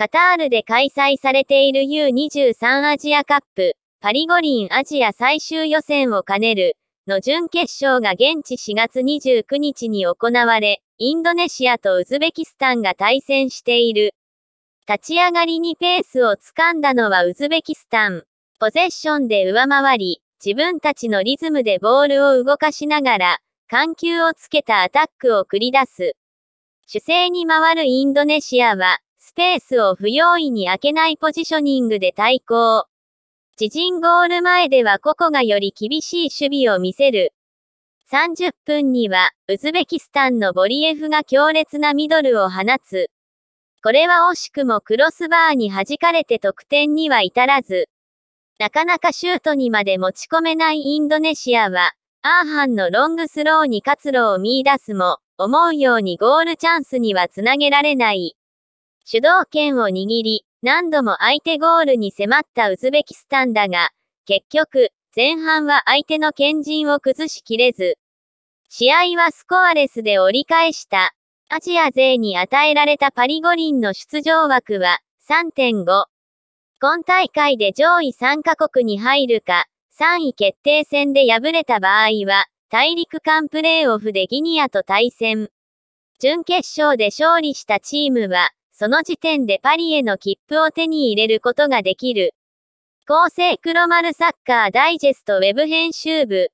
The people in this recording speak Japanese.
カタールで開催されている U23 アジアカップ、パリ五輪アジア最終予選を兼ねる、の準決勝が現地4月29日に行われ、インドネシアとウズベキスタンが対戦している。立ち上がりにペースをつかんだのはウズベキスタン。ポゼッションで上回り、自分たちのリズムでボールを動かしながら、緩急をつけたアタックを繰り出す。主勢に回るインドネシアは、ペースを不用意に開けないポジショニングで対抗。自陣ゴール前ではココがより厳しい守備を見せる。30分には、ウズベキスタンのボリエフが強烈なミドルを放つ。これは惜しくもクロスバーに弾かれて得点には至らず。なかなかシュートにまで持ち込めないインドネシアは、アーハンのロングスローに活路を見出すも、思うようにゴールチャンスにはつなげられない。主導権を握り、何度も相手ゴールに迫ったウズベキスタンだが、結局、前半は相手の堅陣を崩しきれず、試合はスコアレスで折り返した。アジア勢に与えられたパリ五輪の出場枠は3.5。今大会で上位3カ国に入るか、3位決定戦で敗れた場合は、大陸間プレーオフでギニアと対戦。準決勝で勝利したチームは、その時点でパリへの切符を手に入れることができる。厚生黒丸サッカーダイジェストウェブ編集部